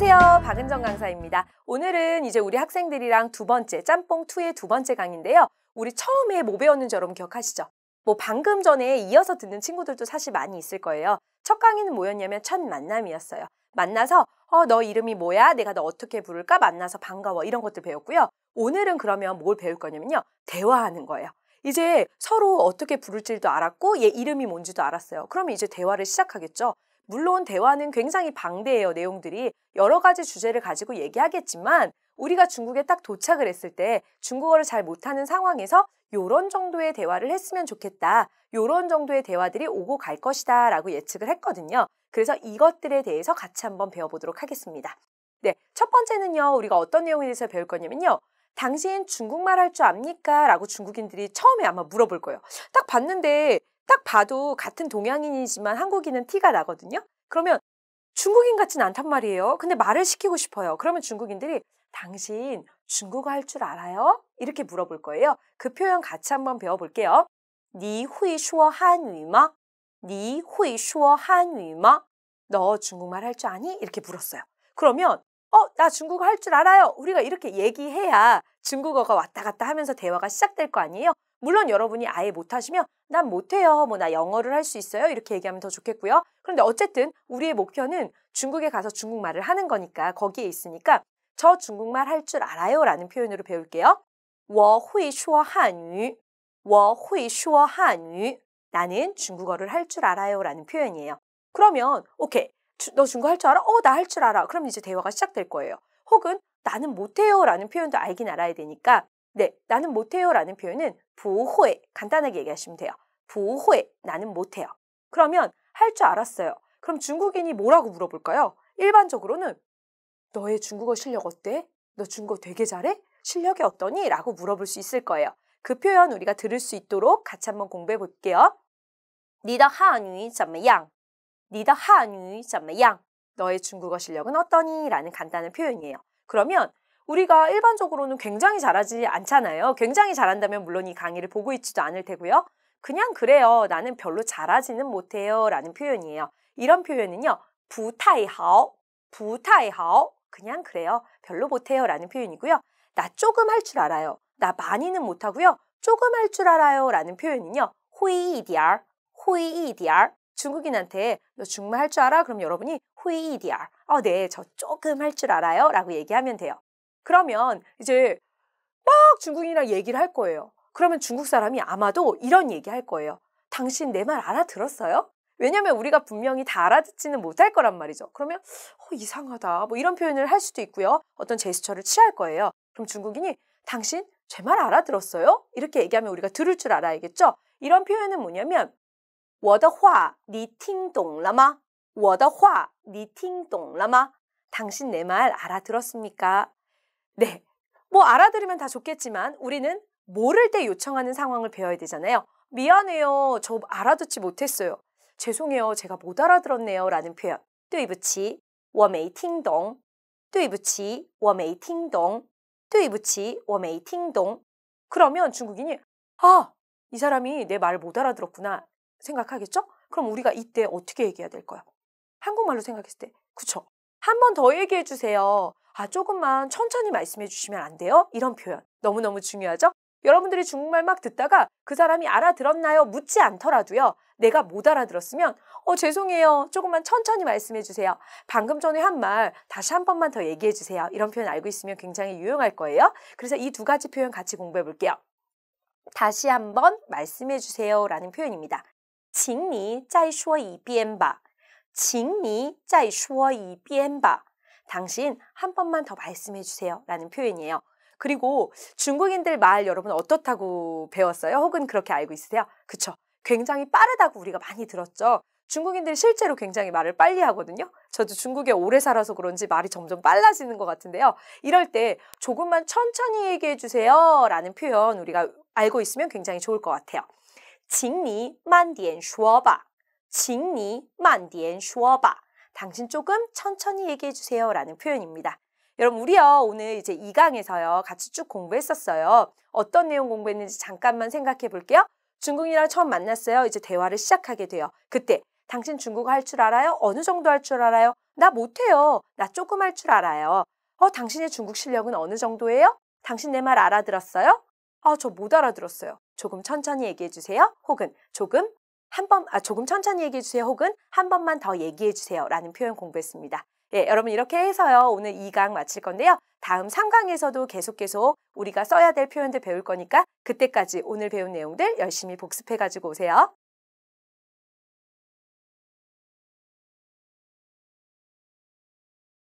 안녕하세요. 박은정 강사입니다. 오늘은 이제 우리 학생들이랑 두 번째 짬뽕 2의 두 번째 강인데요. 의 우리 처음에 뭐 배웠는지 여러분 기억하시죠? 뭐 방금 전에 이어서 듣는 친구들도 사실 많이 있을 거예요. 첫 강의는 뭐였냐면 첫 만남이었어요. 만나서 어 너 이름이 뭐야? 내가 너 어떻게 부를까? 만나서 반가워 이런 것들 배웠고요. 오늘은 그러면 뭘 배울 거냐면요. 대화하는 거예요. 이제 서로 어떻게 부를지도 알았고 얘 이름이 뭔지도 알았어요. 그러면 이제 대화를 시작하겠죠. 물론 대화는 굉장히 방대해요, 내용들이. 여러 가지 주제를 가지고 얘기하겠지만 우리가 중국에 딱 도착을 했을 때 중국어를 잘 못하는 상황에서 요런 정도의 대화를 했으면 좋겠다. 요런 정도의 대화들이 오고 갈 것이다. 라고 예측을 했거든요. 그래서 이것들에 대해서 같이 한번 배워보도록 하겠습니다. 네. 첫 번째는요, 우리가 어떤 내용에 대해서 배울 거냐면요. 당신 중국말 할 줄 압니까? 라고 중국인들이 처음에 아마 물어볼 거예요. 딱 봤는데 딱 봐도 같은 동양인이지만 한국인은 티가 나거든요. 그러면 중국인 같진 않단 말이에요. 근데 말을 시키고 싶어요. 그러면 중국인들이 당신 중국어 할 줄 알아요? 이렇게 물어볼 거예요. 그 표현 같이 한번 배워볼게요. 니会说 한유마? 니会说 한유마? 너 중국말 할 줄 아니? 이렇게 물었어요. 그러면 어, 나 중국어 할 줄 알아요. 우리가 이렇게 얘기해야 중국어가 왔다 갔다 하면서 대화가 시작될 거 아니에요? 물론 여러분이 아예 못하시면 난 못해요. 뭐 나 영어를 할 수 있어요. 이렇게 얘기하면 더 좋겠고요. 그런데 어쨌든 우리의 목표는 중국에 가서 중국말을 하는 거니까 거기에 있으니까 저 중국말 할 줄 알아요. 라는 표현으로 배울게요. 我会说汉语.我会说汉语. 나는 중국어를 할 줄 알아요. 라는 표현이에요. 그러면, 오케이. 주, 너 중국어 할 줄 알아? 어, 나 할 줄 알아. 그럼 이제 대화가 시작될 거예요. 혹은 나는 못해요. 라는 표현도 알긴 알아야 되니까 네, 나는 못해요 라는 표현은 부호에 간단하게 얘기하시면 돼요. 부호에 나는 못해요. 그러면 할 줄 알았어요. 그럼 중국인이 뭐라고 물어볼까요? 일반적으로는 너의 중국어 실력 어때? 너 중국어 되게 잘해? 실력이 어떠니? 라고 물어볼 수 있을 거예요. 그 표현 우리가 들을 수 있도록 같이 한번 공부해 볼게요. 니더하语怎么样니더하语怎么样 너의 중국어 실력은 어떠니? 라는 간단한 표현이에요. 그러면 우리가 일반적으로는 굉장히 잘하지 않잖아요. 굉장히 잘한다면 물론 이 강의를 보고 있지도 않을 테고요. 그냥 그래요. 나는 별로 잘하지는 못해요. 라는 표현이에요. 이런 표현은요. 부타이하오, 부타이하오. 그냥 그래요. 별로 못해요. 라는 표현이고요. 나 조금 할 줄 알아요. 나 많이는 못하고요. 조금 할 줄 알아요. 라는 표현은요. 호이이디알, 호이이디알. 중국인한테 너 중국말 할 줄 알아? 그럼 여러분이 후이이디알. 어, 아, 네, 저 조금 할 줄 알아요. 라고 얘기하면 돼요. 그러면 이제 막 중국인이랑 얘기를 할 거예요. 그러면 중국 사람이 아마도 이런 얘기 할 거예요. 당신 내 말 알아들었어요? 왜냐면 우리가 분명히 다 알아듣지는 못할 거란 말이죠. 그러면 어, 이상하다 뭐 이런 표현을 할 수도 있고요. 어떤 제스처를 취할 거예요. 그럼 중국인이 당신 제 말 알아들었어요? 이렇게 얘기하면 우리가 들을 줄 알아야겠죠. 이런 표현은 뭐냐면 我的话你听懂了吗?我的话你听懂了吗? 당신 내 말 알아들었습니까? 네. 뭐 알아들으면 다 좋겠지만 우리는 모를 때 요청하는 상황을 배워야 되잖아요. 미안해요. 저 알아듣지 못했어요. 죄송해요. 제가 못 알아들었네요. 라는 표현. 对不起,我没听懂.对不起,我没听懂.对不起,我没听懂. 그러면 중국인이 아, 이 사람이 내 말을 못 알아들었구나 생각하겠죠? 그럼 우리가 이때 어떻게 얘기해야 될까요 한국말로 생각했을 때 그쵸? 한 번 더 얘기해 주세요. 아, 조금만 천천히 말씀해 주시면 안 돼요? 이런 표현. 너무너무 중요하죠? 여러분들이 중국말 막 듣다가 그 사람이 알아들었나요? 묻지 않더라도요. 내가 못 알아들었으면 어 죄송해요. 조금만 천천히 말씀해 주세요. 방금 전에 한 말 다시 한 번만 더 얘기해 주세요. 이런 표현 알고 있으면 굉장히 유용할 거예요. 그래서 이 두 가지 표현 같이 공부해 볼게요. 다시 한 번 말씀해 주세요라는 표현입니다. 请你再说一遍吧.请你再说一遍吧. 당신 한 번만 더 말씀해 주세요. 라는 표현이에요. 그리고 중국인들 말 여러분 어떻다고 배웠어요? 혹은 그렇게 알고 있으세요? 그쵸. 굉장히 빠르다고 우리가 많이 들었죠. 중국인들이 실제로 굉장히 말을 빨리 하거든요. 저도 중국에 오래 살아서 그런지 말이 점점 빨라지는 것 같은데요. 이럴 때 조금만 천천히 얘기해 주세요. 라는 표현 우리가 알고 있으면 굉장히 좋을 것 같아요. 请你慢点说吧.请你慢点说吧. 당신 조금 천천히 얘기해 주세요 라는 표현입니다. 여러분 우리요 오늘 이제 2강에서요 같이 쭉 공부했었어요. 어떤 내용 공부했는지 잠깐만 생각해 볼게요. 중국이랑 처음 만났어요. 이제 대화를 시작하게 돼요. 그때 당신 중국어 할 줄 알아요? 어느 정도 할 줄 알아요? 나 못해요. 나 조금 할 줄 알아요. 어, 당신의 중국 실력은 어느 정도예요? 당신 내 말 알아들었어요? 아, 저못 알아들었어요. 조금 천천히 얘기해 주세요. 혹은 조금 한 번, 아, 조금 천천히 얘기해 주세요. 혹은 한 번만 더 얘기해 주세요. 라는 표현 공부했습니다. 예, 여러분 이렇게 해서요. 오늘 2강 마칠 건데요. 다음 3강에서도 계속 계속 우리가 써야 될 표현들 배울 거니까 그때까지 오늘 배운 내용들 열심히 복습해 가지고 오세요.